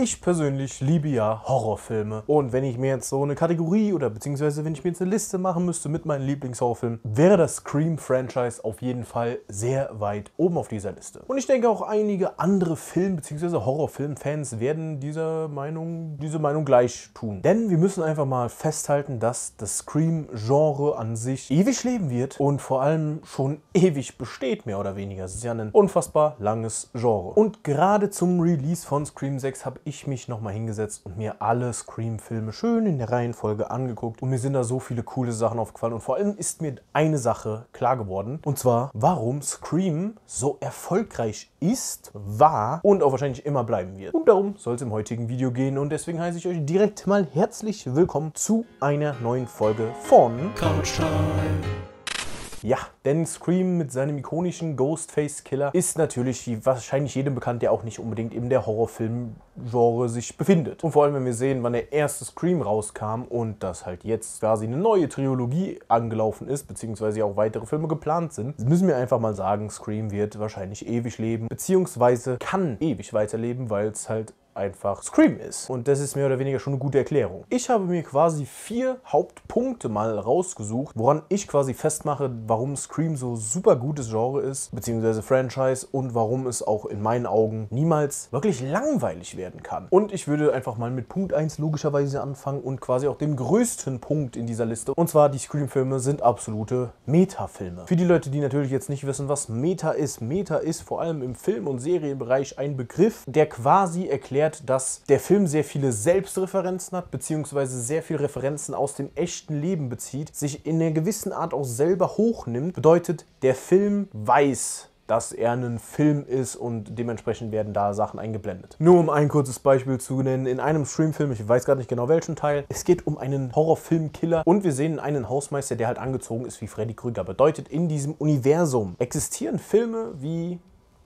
Ich persönlich liebe ja Horrorfilme. Und wenn ich mir jetzt so eine Kategorie oder beziehungsweise wenn ich mir jetzt eine Liste machen müsste mit meinen Lieblingshorrorfilmen, wäre das Scream-Franchise auf jeden Fall sehr weit oben auf dieser Liste. Und ich denke auch einige andere Film- bzw. Horrorfilm-Fans werden dieser Meinung, diese Meinung gleich tun. Denn wir müssen einfach mal festhalten, dass das Scream-Genre an sich ewig leben wird und vor allem schon ewig besteht, mehr oder weniger. Es ist ja ein unfassbar langes Genre. Und gerade zum Release von Scream 6 habe ich mich nochmal hingesetzt und mir alle Scream-Filme schön in der Reihenfolge angeguckt. Und mir sind da so viele coole Sachen aufgefallen. Und vor allem ist mir eine Sache klar geworden. Und zwar, warum Scream so erfolgreich ist, war und auch wahrscheinlich immer bleiben wird. Und darum soll es im heutigen Video gehen. Und deswegen heiße ich euch direkt mal herzlich willkommen zu einer neuen Folge von Couch Time. Ja, denn Scream mit seinem ikonischen Ghostface-Killer ist natürlich wahrscheinlich jedem bekannt, der auch nicht unbedingt in der Horrorfilm-Genre sich befindet. Und vor allem, wenn wir sehen, wann der erste Scream rauskam und dass halt jetzt quasi eine neue Trilogie angelaufen ist, beziehungsweise auch weitere Filme geplant sind, müssen wir einfach mal sagen, Scream wird wahrscheinlich ewig leben, beziehungsweise kann ewig weiterleben, weil es halt einfach Scream ist. Und das ist mehr oder weniger schon eine gute Erklärung. Ich habe mir quasi vier Hauptpunkte mal rausgesucht, woran ich quasi festmache, warum Scream Scream so super gutes Genre ist, beziehungsweise Franchise und warum es auch in meinen Augen niemals wirklich langweilig werden kann. Und ich würde einfach mal mit Punkt 1 logischerweise anfangen und quasi auch dem größten Punkt in dieser Liste. Und zwar, die Scream-Filme sind absolute Meta-Filme. Für die Leute, die natürlich jetzt nicht wissen, was Meta ist. Meta ist vor allem im Film- und Serienbereich ein Begriff, der quasi erklärt, dass der Film sehr viele Selbstreferenzen hat, beziehungsweise sehr viele Referenzen aus dem echten Leben bezieht, sich in einer gewissen Art auch selber hochnimmt Bedeutet, der Film weiß, dass er ein Film ist und dementsprechend werden da Sachen eingeblendet. Nur um ein kurzes Beispiel zu nennen, in einem Streamfilm, ich weiß gar nicht genau welchen Teil, es geht um einen Horrorfilmkiller und wir sehen einen Hausmeister, der halt angezogen ist wie Freddy Krüger. Bedeutet, in diesem Universum existieren Filme wie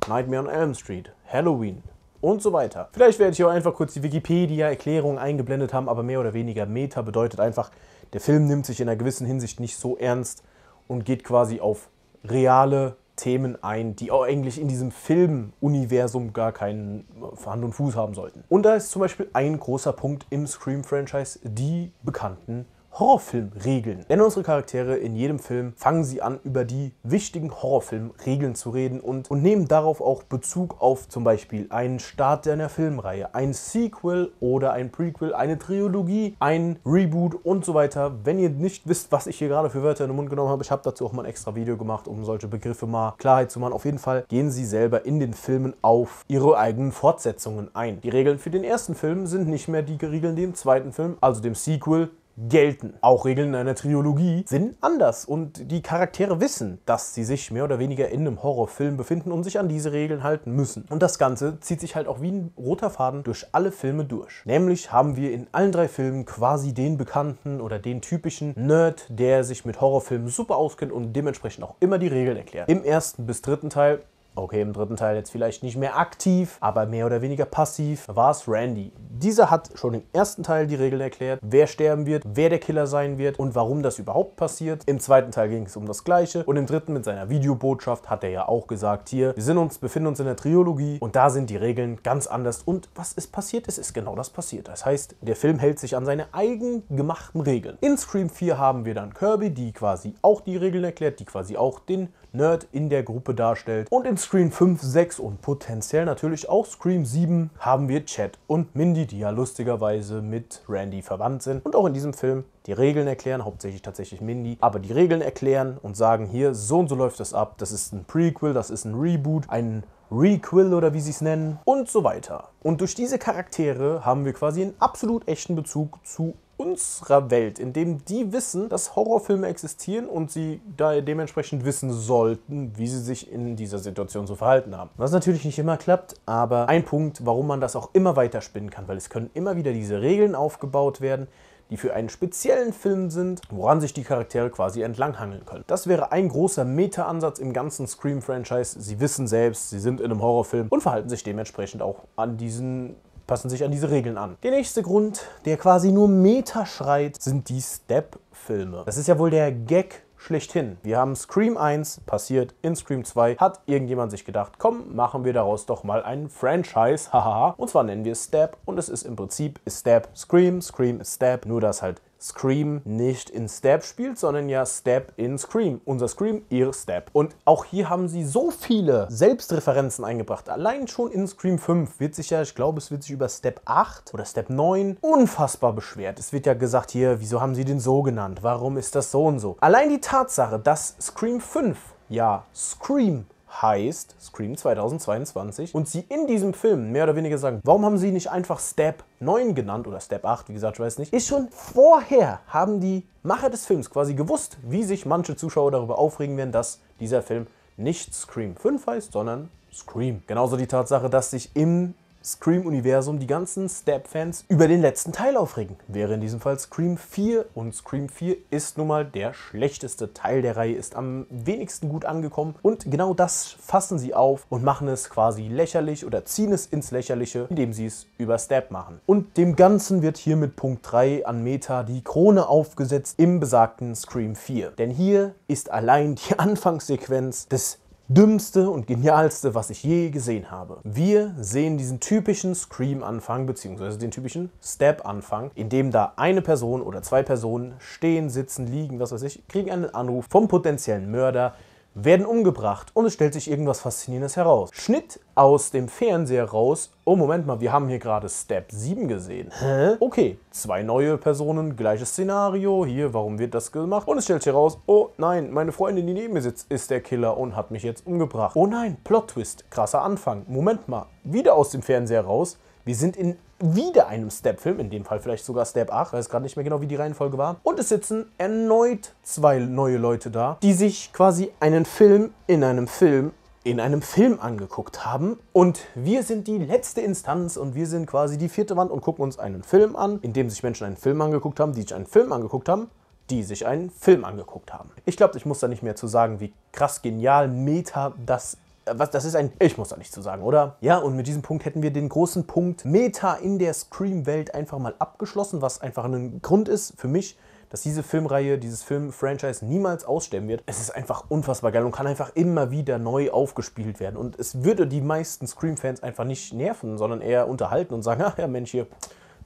Nightmare on Elm Street, Halloween, und so weiter. Vielleicht werde ich auch einfach kurz die Wikipedia-Erklärung eingeblendet haben, aber mehr oder weniger Meta bedeutet einfach, der Film nimmt sich in einer gewissen Hinsicht nicht so ernst, und geht quasi auf reale Themen ein, die auch eigentlich in diesem Filmuniversum gar keinen äh, Hand und Fuß haben sollten. Und da ist zum Beispiel ein großer Punkt im Scream-Franchise die bekannten Horrorfilmregeln. Denn unsere Charaktere in jedem Film fangen sie an, über die wichtigen Horrorfilmregeln zu reden und, und nehmen darauf auch Bezug auf zum Beispiel einen Start einer Filmreihe, ein Sequel oder ein Prequel, eine Trilogie, ein Reboot und so weiter. Wenn ihr nicht wisst, was ich hier gerade für Wörter in den Mund genommen habe, ich habe dazu auch mal ein extra Video gemacht, um solche Begriffe mal Klarheit zu machen. Auf jeden Fall gehen sie selber in den Filmen auf ihre eigenen Fortsetzungen ein. Die Regeln für den ersten Film sind nicht mehr die Regeln, die im zweiten Film, also dem Sequel, gelten. Auch Regeln einer Trilogie sind anders und die Charaktere wissen, dass sie sich mehr oder weniger in einem Horrorfilm befinden und sich an diese Regeln halten müssen. Und das Ganze zieht sich halt auch wie ein roter Faden durch alle Filme durch. Nämlich haben wir in allen drei Filmen quasi den bekannten oder den typischen Nerd, der sich mit Horrorfilmen super auskennt und dementsprechend auch immer die Regeln erklärt. Im ersten bis dritten Teil Okay, im dritten Teil jetzt vielleicht nicht mehr aktiv, aber mehr oder weniger passiv war es Randy. Dieser hat schon im ersten Teil die Regeln erklärt, wer sterben wird, wer der Killer sein wird und warum das überhaupt passiert. Im zweiten Teil ging es um das Gleiche und im dritten mit seiner Videobotschaft hat er ja auch gesagt, hier, wir sind uns, befinden uns in der Trilogie und da sind die Regeln ganz anders und was ist passiert? Es ist genau das passiert. Das heißt, der Film hält sich an seine eigen gemachten Regeln. In Scream 4 haben wir dann Kirby, die quasi auch die Regeln erklärt, die quasi auch den Nerd in der Gruppe darstellt. Und in Scream 5, 6 und potenziell natürlich auch Scream 7 haben wir Chad und Mindy, die ja lustigerweise mit Randy verwandt sind. Und auch in diesem Film die Regeln erklären, hauptsächlich tatsächlich Mindy, aber die Regeln erklären und sagen hier, so und so läuft das ab. Das ist ein Prequel, das ist ein Reboot, ein Requill oder wie sie es nennen und so weiter. Und durch diese Charaktere haben wir quasi einen absolut echten Bezug zu unserer Welt, in dem die wissen, dass Horrorfilme existieren und sie da dementsprechend wissen sollten, wie sie sich in dieser Situation zu verhalten haben. Was natürlich nicht immer klappt, aber ein Punkt, warum man das auch immer weiter spinnen kann, weil es können immer wieder diese Regeln aufgebaut werden, die für einen speziellen Film sind, woran sich die Charaktere quasi entlanghangeln können. Das wäre ein großer Meta-Ansatz im ganzen Scream-Franchise. Sie wissen selbst, sie sind in einem Horrorfilm und verhalten sich dementsprechend auch an diesen passen sich an diese Regeln an. Der nächste Grund, der quasi nur Meta schreit, sind die Step-Filme. Das ist ja wohl der Gag schlechthin. Wir haben Scream 1 passiert, in Scream 2 hat irgendjemand sich gedacht, komm, machen wir daraus doch mal ein Franchise, hahaha. und zwar nennen wir es Stab und es ist im Prinzip Step, Scream, Scream Step, nur dass halt Scream nicht in Step spielt, sondern ja Step in Scream. Unser Scream, ihr Step. Und auch hier haben sie so viele Selbstreferenzen eingebracht. Allein schon in Scream 5 wird sich ja, ich glaube, es wird sich über Step 8 oder Step 9 unfassbar beschwert. Es wird ja gesagt, hier, wieso haben sie den so genannt? Warum ist das so und so? Allein die Tatsache, dass Scream 5 ja Scream heißt Scream 2022 und sie in diesem Film mehr oder weniger sagen, warum haben sie nicht einfach Step 9 genannt oder Step 8, wie gesagt, ich weiß nicht, ist schon vorher haben die Macher des Films quasi gewusst, wie sich manche Zuschauer darüber aufregen werden, dass dieser Film nicht Scream 5 heißt, sondern Scream. Genauso die Tatsache, dass sich im Scream-Universum die ganzen step fans über den letzten Teil aufregen. Wäre in diesem Fall Scream 4 und Scream 4 ist nun mal der schlechteste Teil der Reihe, ist am wenigsten gut angekommen und genau das fassen sie auf und machen es quasi lächerlich oder ziehen es ins Lächerliche, indem sie es über Step machen. Und dem Ganzen wird hier mit Punkt 3 an Meta die Krone aufgesetzt im besagten Scream 4. Denn hier ist allein die Anfangssequenz des dümmste und genialste, was ich je gesehen habe. Wir sehen diesen typischen Scream-Anfang, beziehungsweise den typischen step anfang in dem da eine Person oder zwei Personen stehen, sitzen, liegen, was weiß ich, kriegen einen Anruf vom potenziellen Mörder, werden umgebracht und es stellt sich irgendwas Faszinierendes heraus. Schnitt aus dem Fernseher raus. Oh, Moment mal, wir haben hier gerade Step 7 gesehen. Hä? Okay, zwei neue Personen, gleiches Szenario. Hier, warum wird das gemacht? Und es stellt sich heraus, oh nein, meine Freundin, die neben mir sitzt, ist der Killer und hat mich jetzt umgebracht. Oh nein, Plot-Twist, krasser Anfang. Moment mal, wieder aus dem Fernseher raus. Wir sind in wieder einem Step-Film, in dem Fall vielleicht sogar Step 8, weiß gerade nicht mehr genau, wie die Reihenfolge war. Und es sitzen erneut zwei neue Leute da, die sich quasi einen Film in einem Film in einem Film angeguckt haben. Und wir sind die letzte Instanz und wir sind quasi die vierte Wand und gucken uns einen Film an, in dem sich Menschen einen Film angeguckt haben, die sich einen Film angeguckt haben, die sich einen Film angeguckt haben. Ich glaube, ich muss da nicht mehr zu sagen, wie krass genial meta das was, das ist ein, ich muss da nichts zu sagen, oder? Ja, und mit diesem Punkt hätten wir den großen Punkt Meta in der Scream-Welt einfach mal abgeschlossen, was einfach ein Grund ist für mich, dass diese Filmreihe, dieses Film-Franchise niemals aussterben wird. Es ist einfach unfassbar geil und kann einfach immer wieder neu aufgespielt werden. Und es würde die meisten Scream-Fans einfach nicht nerven, sondern eher unterhalten und sagen, ach ja Mensch, hier,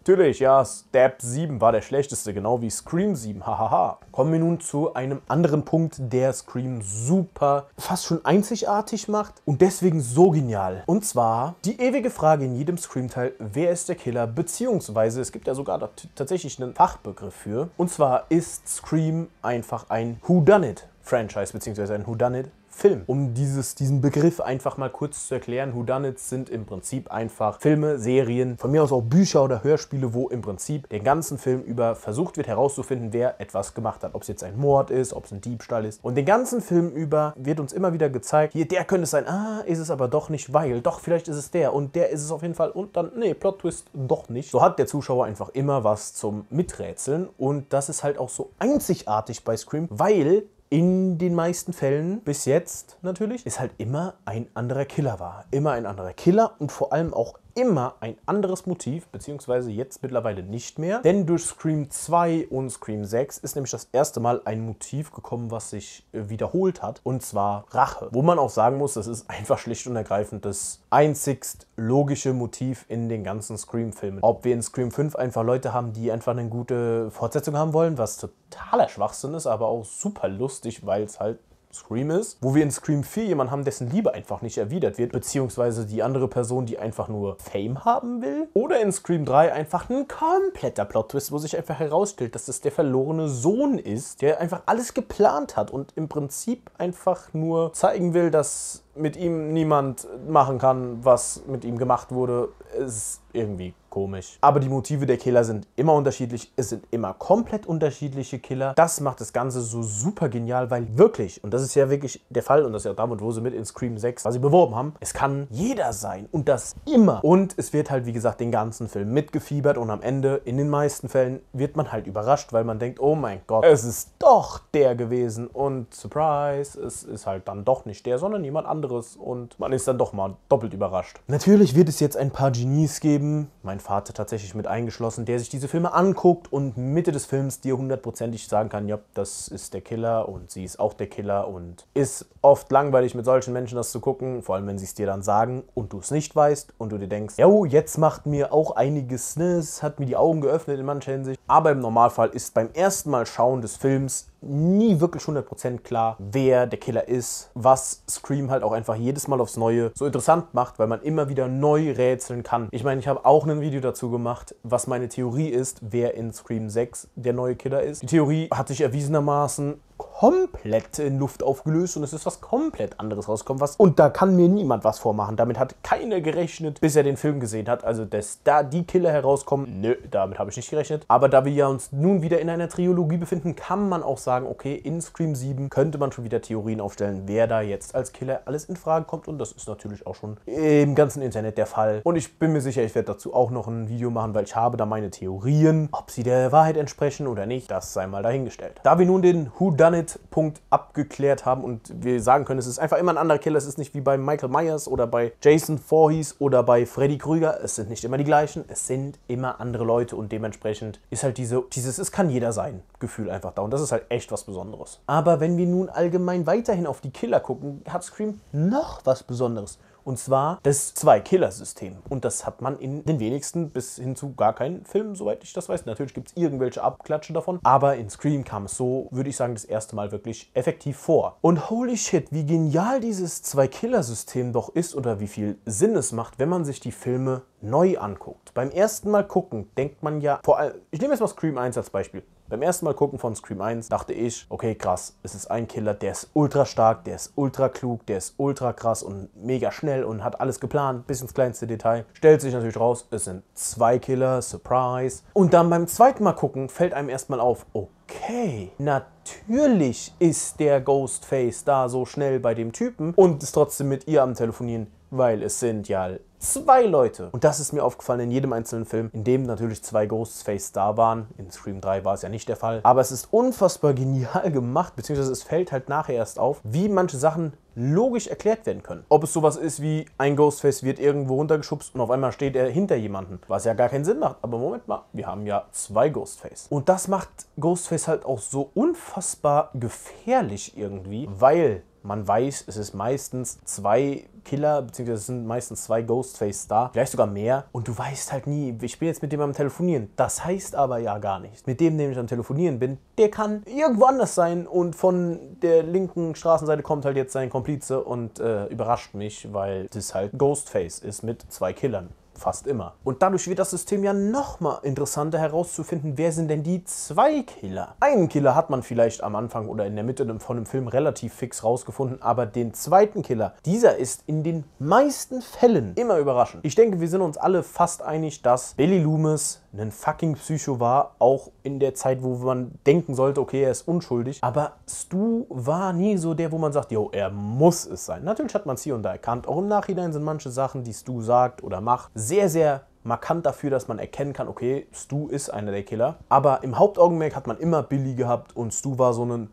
Natürlich, ja, Step 7 war der schlechteste, genau wie Scream 7, hahaha. Kommen wir nun zu einem anderen Punkt, der Scream super, fast schon einzigartig macht und deswegen so genial. Und zwar die ewige Frage in jedem Scream-Teil, wer ist der Killer, beziehungsweise es gibt ja sogar tatsächlich einen Fachbegriff für. Und zwar ist Scream einfach ein Whodunit. Franchise beziehungsweise ein Whodunit. Film. Um dieses, diesen Begriff einfach mal kurz zu erklären, Whodunits sind im Prinzip einfach Filme, Serien, von mir aus auch Bücher oder Hörspiele, wo im Prinzip den ganzen Film über versucht wird herauszufinden, wer etwas gemacht hat. Ob es jetzt ein Mord ist, ob es ein Diebstahl ist. Und den ganzen Film über wird uns immer wieder gezeigt, hier, der könnte es sein, ah, ist es aber doch nicht, weil, doch, vielleicht ist es der und der ist es auf jeden Fall und dann, nee, Plot-Twist, doch nicht. So hat der Zuschauer einfach immer was zum Miträtseln und das ist halt auch so einzigartig bei Scream, weil in den meisten Fällen, bis jetzt natürlich, ist halt immer ein anderer Killer war. Immer ein anderer Killer und vor allem auch immer ein anderes Motiv, beziehungsweise jetzt mittlerweile nicht mehr. Denn durch Scream 2 und Scream 6 ist nämlich das erste Mal ein Motiv gekommen, was sich äh, wiederholt hat, und zwar Rache. Wo man auch sagen muss, das ist einfach schlicht und ergreifend das einzigst logische Motiv in den ganzen Scream-Filmen. Ob wir in Scream 5 einfach Leute haben, die einfach eine gute Fortsetzung haben wollen, was totaler Schwachsinn ist, aber auch super lustig, weil es halt Scream ist, wo wir in Scream 4 jemanden haben, dessen Liebe einfach nicht erwidert wird, beziehungsweise die andere Person, die einfach nur Fame haben will. Oder in Scream 3 einfach ein kompletter Plot-Twist, wo sich einfach herausstellt, dass es der verlorene Sohn ist, der einfach alles geplant hat und im Prinzip einfach nur zeigen will, dass mit ihm niemand machen kann, was mit ihm gemacht wurde, ist irgendwie komisch. Aber die Motive der Killer sind immer unterschiedlich. Es sind immer komplett unterschiedliche Killer. Das macht das Ganze so super genial, weil wirklich, und das ist ja wirklich der Fall, und das ist ja damit, wo sie mit in Scream 6 quasi beworben haben, es kann jeder sein und das immer. Und es wird halt, wie gesagt, den ganzen Film mitgefiebert und am Ende, in den meisten Fällen, wird man halt überrascht, weil man denkt, oh mein Gott, es ist doch der gewesen. Und surprise, es ist halt dann doch nicht der, sondern jemand anderes anderes und man ist dann doch mal doppelt überrascht. Natürlich wird es jetzt ein paar Genies geben, mein Vater tatsächlich mit eingeschlossen, der sich diese Filme anguckt und Mitte des Films dir hundertprozentig sagen kann, ja, das ist der Killer und sie ist auch der Killer und ist oft langweilig mit solchen Menschen das zu gucken, vor allem wenn sie es dir dann sagen und du es nicht weißt und du dir denkst, ja, jetzt macht mir auch einiges, ne, es hat mir die Augen geöffnet in mancher Hinsicht, aber im Normalfall ist beim ersten Mal schauen des Films nie wirklich 100% klar, wer der Killer ist, was Scream halt auch einfach jedes Mal aufs Neue so interessant macht, weil man immer wieder neu rätseln kann. Ich meine, ich habe auch ein Video dazu gemacht, was meine Theorie ist, wer in Scream 6 der neue Killer ist. Die Theorie hat sich erwiesenermaßen komplett in Luft aufgelöst und es ist was komplett anderes rausgekommen. Was, und da kann mir niemand was vormachen. Damit hat keiner gerechnet, bis er den Film gesehen hat. Also, dass da die Killer herauskommen, nö, damit habe ich nicht gerechnet. Aber da wir ja uns nun wieder in einer Trilogie befinden, kann man auch sagen, okay, in Scream 7 könnte man schon wieder Theorien aufstellen, wer da jetzt als Killer alles in Frage kommt. Und das ist natürlich auch schon im ganzen Internet der Fall. Und ich bin mir sicher, ich werde dazu auch noch ein Video machen, weil ich habe da meine Theorien. Ob sie der Wahrheit entsprechen oder nicht, das sei mal dahingestellt. Da wir nun den Who Whodunit-Punkt abgeklärt haben und wir sagen können, es ist einfach immer ein anderer Killer. Es ist nicht wie bei Michael Myers oder bei Jason Voorhees oder bei Freddy Krüger. Es sind nicht immer die gleichen. Es sind immer andere Leute und dementsprechend ist halt diese, dieses Es kann jeder sein Gefühl einfach da. Und das ist halt echt was Besonderes. Aber wenn wir nun allgemein weiterhin auf die Killer gucken, hat Scream noch was Besonderes. Und zwar das Zwei-Killer-System. Und das hat man in den wenigsten bis hin zu gar keinen Filmen, soweit ich das weiß. Natürlich gibt es irgendwelche Abklatsche davon, aber in Scream kam es so, würde ich sagen, das erste Mal wirklich effektiv vor. Und holy shit, wie genial dieses Zwei-Killer-System doch ist oder wie viel Sinn es macht, wenn man sich die Filme neu anguckt, beim ersten Mal gucken, denkt man ja, vor allem, ich nehme jetzt mal Scream 1 als Beispiel. Beim ersten Mal gucken von Scream 1 dachte ich, okay, krass, es ist ein Killer, der ist ultra stark, der ist ultra klug, der ist ultra krass und mega schnell und hat alles geplant, bis ins kleinste Detail. Stellt sich natürlich raus, es sind zwei Killer, Surprise. Und dann beim zweiten Mal gucken fällt einem erstmal auf, okay, natürlich ist der Ghostface da so schnell bei dem Typen und ist trotzdem mit ihr am Telefonieren weil es sind ja zwei Leute. Und das ist mir aufgefallen in jedem einzelnen Film, in dem natürlich zwei Ghostface da waren. In Scream 3 war es ja nicht der Fall. Aber es ist unfassbar genial gemacht, beziehungsweise es fällt halt nachher erst auf, wie manche Sachen logisch erklärt werden können. Ob es sowas ist wie ein Ghostface wird irgendwo runtergeschubst und auf einmal steht er hinter jemanden, was ja gar keinen Sinn macht. Aber Moment mal, wir haben ja zwei Ghostface. Und das macht Ghostface halt auch so unfassbar gefährlich irgendwie, weil man weiß, es ist meistens zwei Killer, beziehungsweise es sind meistens zwei Ghostface da, vielleicht sogar mehr. Und du weißt halt nie, ich bin jetzt mit dem am Telefonieren. Das heißt aber ja gar nichts. Mit dem, dem ich am Telefonieren bin, der kann irgendwo anders sein und von der linken Straßenseite kommt halt jetzt sein Komplize und äh, überrascht mich, weil das halt Ghostface ist mit zwei Killern fast immer. Und dadurch wird das System ja nochmal interessanter herauszufinden, wer sind denn die zwei Killer. Einen Killer hat man vielleicht am Anfang oder in der Mitte von einem Film relativ fix rausgefunden, aber den zweiten Killer, dieser ist in den meisten Fällen immer überraschend. Ich denke, wir sind uns alle fast einig, dass Billy Loomis ein fucking Psycho war, auch in der Zeit, wo man denken sollte, okay, er ist unschuldig. Aber Stu war nie so der, wo man sagt, jo, er muss es sein. Natürlich hat man es hier und da erkannt. Auch im Nachhinein sind manche Sachen, die Stu sagt oder macht, sehr, sehr markant dafür, dass man erkennen kann, okay, Stu ist einer der Killer. Aber im Hauptaugenmerk hat man immer Billy gehabt und Stu war so ein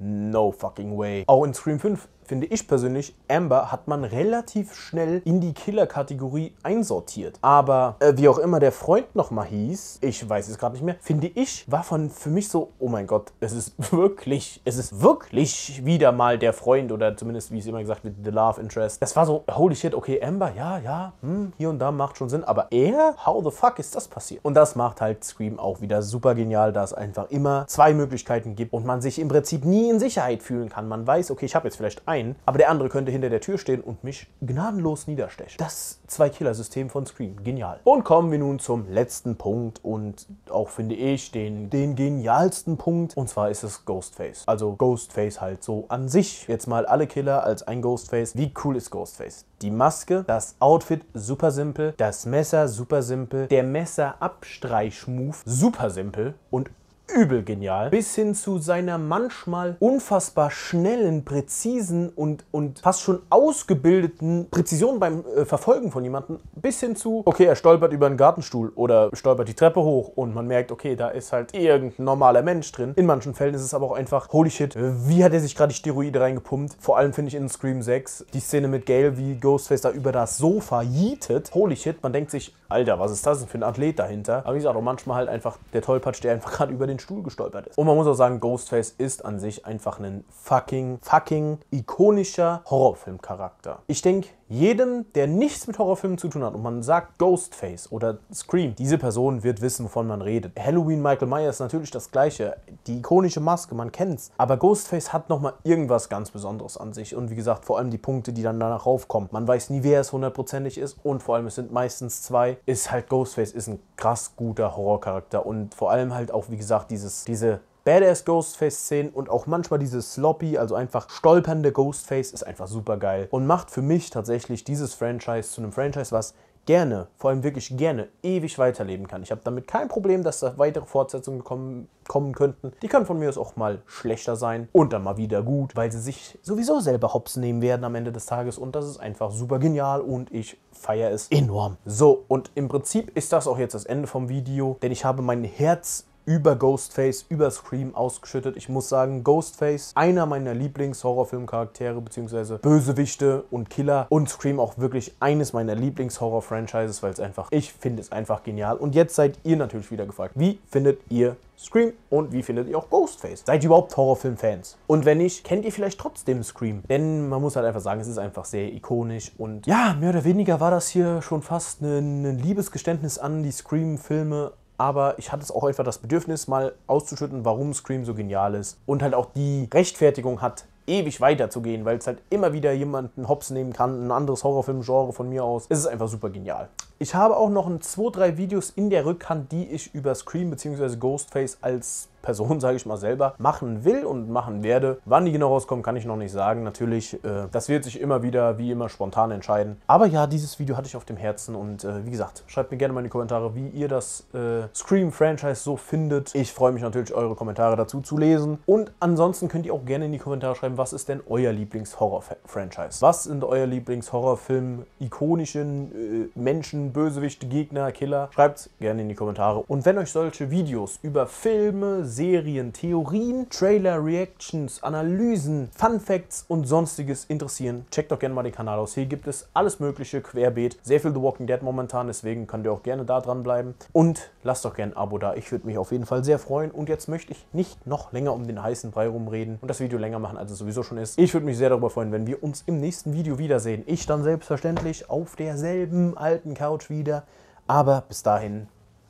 No fucking way. Auch in Scream 5 finde ich persönlich, Amber hat man relativ schnell in die Killer-Kategorie einsortiert. Aber äh, wie auch immer der Freund nochmal hieß, ich weiß es gerade nicht mehr, finde ich, war von für mich so, oh mein Gott, es ist wirklich, es ist wirklich wieder mal der Freund oder zumindest, wie es immer gesagt wird, The Love Interest. Das war so, holy shit, okay, Amber, ja, ja, hm, hier und da macht schon Sinn, aber er? How the fuck ist das passiert? Und das macht halt Scream auch wieder super genial, da es einfach immer zwei Möglichkeiten gibt und man sich im Prinzip nie in Sicherheit fühlen kann. Man weiß, okay, ich habe jetzt vielleicht ein ein, aber der andere könnte hinter der Tür stehen und mich gnadenlos niederstechen. Das Zwei-Killer-System von Scream, genial. Und kommen wir nun zum letzten Punkt und auch finde ich den, den genialsten Punkt und zwar ist es Ghostface. Also Ghostface halt so an sich. Jetzt mal alle Killer als ein Ghostface. Wie cool ist Ghostface? Die Maske, das Outfit super simpel, das Messer super simpel, der Messerabstreich-Move super simpel und übel genial, bis hin zu seiner manchmal unfassbar schnellen, präzisen und, und fast schon ausgebildeten Präzision beim äh, Verfolgen von jemandem, bis hin zu, okay, er stolpert über einen Gartenstuhl oder stolpert die Treppe hoch und man merkt, okay, da ist halt irgendein normaler Mensch drin. In manchen Fällen ist es aber auch einfach, holy shit, äh, wie hat er sich gerade die Steroide reingepumpt? Vor allem finde ich in Scream 6 die Szene mit Gail, wie Ghostface da über das Sofa jietet. Holy shit, man denkt sich, Alter, was ist das denn für ein Athlet dahinter? Aber wie gesagt, auch manchmal halt einfach der Tollpatsch, der einfach gerade über den den Stuhl gestolpert ist. Und man muss auch sagen, Ghostface ist an sich einfach ein fucking, fucking ikonischer Horrorfilmcharakter. Ich denke, jedem, der nichts mit Horrorfilmen zu tun hat und man sagt Ghostface oder Scream, diese Person wird wissen, wovon man redet. Halloween Michael Myers ist natürlich das gleiche. Die ikonische Maske, man kennt's. Aber Ghostface hat nochmal irgendwas ganz Besonderes an sich. Und wie gesagt, vor allem die Punkte, die dann danach raufkommen. Man weiß nie, wer es hundertprozentig ist. Und vor allem, es sind meistens zwei. Ist halt Ghostface ist ein krass guter Horrorcharakter. Und vor allem halt auch, wie gesagt, einfach dieses, diese Badass Ghostface-Szenen und auch manchmal dieses sloppy, also einfach stolpernde Ghostface ist einfach super geil und macht für mich tatsächlich dieses Franchise zu einem Franchise, was gerne, vor allem wirklich gerne, ewig weiterleben kann. Ich habe damit kein Problem, dass da weitere Fortsetzungen kommen, kommen könnten. Die können von mir aus auch mal schlechter sein und dann mal wieder gut, weil sie sich sowieso selber hops nehmen werden am Ende des Tages und das ist einfach super genial und ich feiere es enorm. So, und im Prinzip ist das auch jetzt das Ende vom Video, denn ich habe mein Herz über Ghostface, über Scream ausgeschüttet. Ich muss sagen, Ghostface, einer meiner Lieblings-Horrorfilm-Charaktere bzw. Bösewichte und Killer und Scream auch wirklich eines meiner Lieblings-Horror-Franchises, weil es einfach, ich finde es einfach genial. Und jetzt seid ihr natürlich wieder gefragt, wie findet ihr Scream und wie findet ihr auch Ghostface? Seid ihr überhaupt Horrorfilm-Fans? Und wenn nicht, kennt ihr vielleicht trotzdem Scream? Denn man muss halt einfach sagen, es ist einfach sehr ikonisch und ja, mehr oder weniger war das hier schon fast ein Liebesgeständnis an die Scream-Filme aber ich hatte es auch einfach das Bedürfnis, mal auszuschütten, warum Scream so genial ist und halt auch die Rechtfertigung hat, ewig weiterzugehen, weil es halt immer wieder jemanden Hops nehmen kann, ein anderes Horrorfilm-Genre von mir aus. Es ist einfach super genial. Ich habe auch noch ein, zwei, drei Videos in der Rückhand, die ich über Scream bzw. Ghostface als Person, sage ich mal selber, machen will und machen werde. Wann die genau rauskommen, kann ich noch nicht sagen. Natürlich, äh, das wird sich immer wieder, wie immer, spontan entscheiden. Aber ja, dieses Video hatte ich auf dem Herzen und äh, wie gesagt, schreibt mir gerne mal in die Kommentare, wie ihr das äh, Scream-Franchise so findet. Ich freue mich natürlich, eure Kommentare dazu zu lesen. Und ansonsten könnt ihr auch gerne in die Kommentare schreiben, was ist denn euer Lieblings-Horror-Franchise? Was sind euer lieblings horror film ikonischen äh, Menschen, Bösewichte, Gegner, Killer? Schreibt gerne in die Kommentare. Und wenn euch solche Videos über Filme, Serien, Theorien, Trailer, Reactions, Analysen, Fun Facts und sonstiges interessieren, checkt doch gerne mal den Kanal aus. Hier gibt es alles mögliche, querbeet, sehr viel The Walking Dead momentan, deswegen könnt ihr auch gerne da dranbleiben. Und lasst doch gerne ein Abo da, ich würde mich auf jeden Fall sehr freuen. Und jetzt möchte ich nicht noch länger um den heißen Brei rumreden und das Video länger machen, als es sowieso schon ist. Ich würde mich sehr darüber freuen, wenn wir uns im nächsten Video wiedersehen. Ich dann selbstverständlich auf derselben alten Couch wieder. Aber bis dahin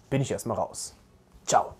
bin ich erstmal raus. Ciao.